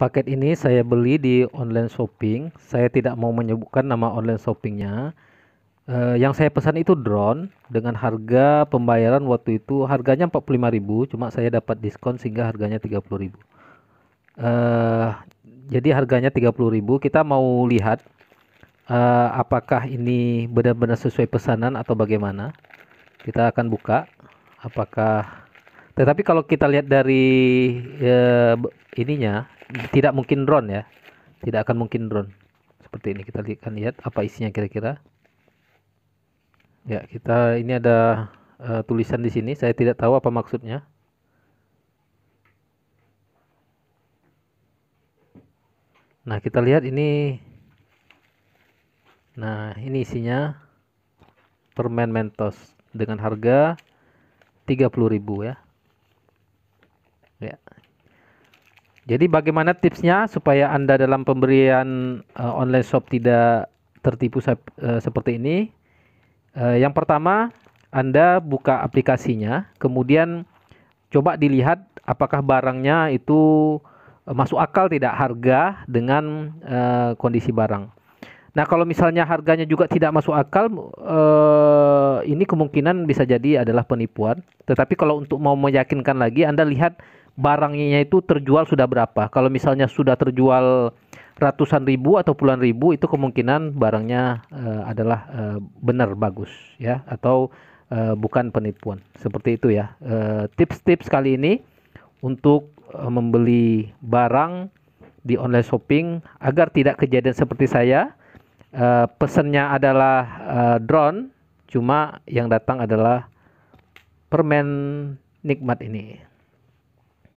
Paket ini saya beli di online shopping. Saya tidak mau menyebutkan nama online shoppingnya. uh, yang saya pesan itu drone dengan harga pembayaran waktu itu harganya 45.000, cuma saya dapat diskon sehingga harganya 30.000. uh, eh, jadi harganya 30.000. Kita mau lihat uh, apakah ini benar-benar sesuai pesanan atau bagaimana. Kita akan buka apakah tetapi kalau kita lihat dari e, ininya tidak mungkin drone ya. Tidak akan mungkin drone. Seperti ini kita akan lihat apa isinya kira-kira. Ya, kita ini ada e, tulisan di sini, saya tidak tahu apa maksudnya. Nah, kita lihat ini Nah, ini isinya permen Mentos dengan harga 30.000 ya ya jadi bagaimana tipsnya supaya anda dalam pemberian uh, online shop tidak tertipu uh, seperti ini uh, yang pertama anda buka aplikasinya kemudian coba dilihat apakah barangnya itu masuk akal tidak harga dengan uh, kondisi barang. Nah, kalau misalnya harganya juga tidak masuk akal, uh, ini kemungkinan bisa jadi adalah penipuan. Tetapi kalau untuk mau meyakinkan lagi, Anda lihat barangnya itu terjual sudah berapa. Kalau misalnya sudah terjual ratusan ribu atau puluhan ribu itu kemungkinan barangnya uh, adalah uh, benar bagus ya atau uh, bukan penipuan. Seperti itu ya. Tips-tips uh, kali ini untuk uh, membeli barang di online shopping agar tidak kejadian seperti saya. Uh, pesannya adalah uh, drone, cuma yang datang adalah permen nikmat ini.